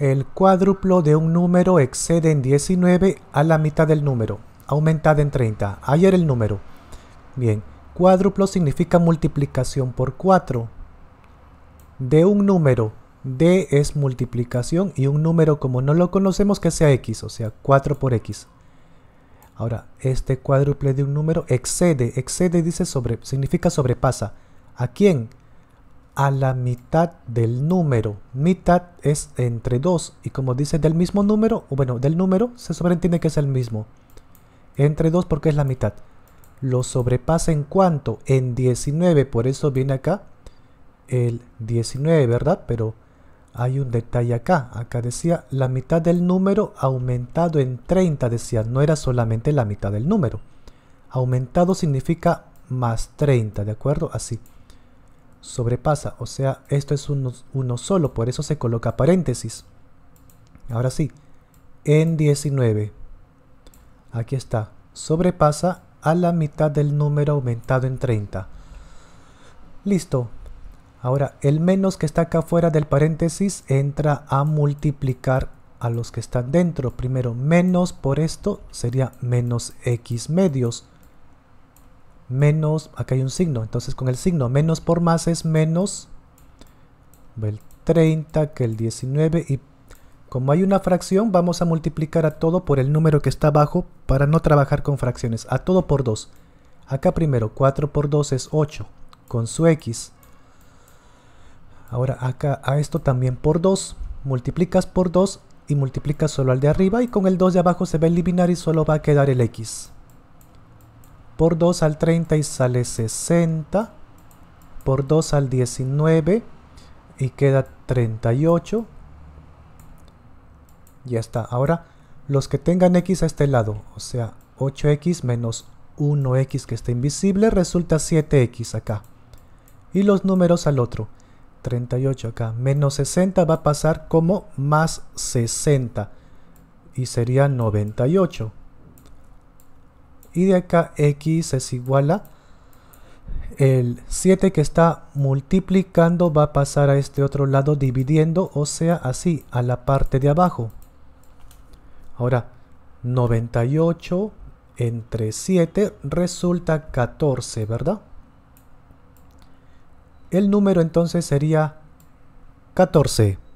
El cuádruplo de un número excede en 19 a la mitad del número, aumentada en 30. Ayer el número. Bien, cuádruplo significa multiplicación por 4. De un número, D es multiplicación y un número como no lo conocemos que sea X, o sea 4 por X. Ahora, este cuádruple de un número excede, excede dice sobre, significa sobrepasa. ¿A quién? a la mitad del número. Mitad es entre 2 y como dice del mismo número, o bueno, del número se sobreentiende que es el mismo. Entre 2 porque es la mitad. Lo sobrepasa en cuanto En 19, por eso viene acá el 19, ¿verdad? Pero hay un detalle acá. Acá decía la mitad del número aumentado en 30, decía, no era solamente la mitad del número. Aumentado significa más 30, ¿de acuerdo? Así sobrepasa, o sea, esto es uno, solo, por eso se coloca paréntesis. Ahora sí, en 19. Aquí está, sobrepasa a la mitad del número aumentado en 30. Listo. Ahora, el menos que está acá fuera del paréntesis entra a multiplicar a los que están dentro. Primero, menos por esto sería menos x medios menos, acá hay un signo, entonces con el signo menos por más es menos el 30 que el 19 y como hay una fracción vamos a multiplicar a todo por el número que está abajo para no trabajar con fracciones, a todo por 2. Acá primero 4 por 2 es 8 con su x. Ahora acá a esto también por 2, multiplicas por 2 y multiplicas solo al de arriba y con el 2 de abajo se va a eliminar y solo va a quedar el x por 2 al 30 y sale 60, por 2 al 19 y queda 38. Ya está. Ahora, los que tengan x a este lado, o sea, 8x menos 1x que está invisible, resulta 7x acá. Y los números al otro, 38 acá, menos 60 va a pasar como más 60 y sería 98 y de acá x es igual a el 7 que está multiplicando va a pasar a este otro lado dividiendo, o sea, así, a la parte de abajo. Ahora, 98 entre 7 resulta 14, ¿verdad? El número entonces sería 14.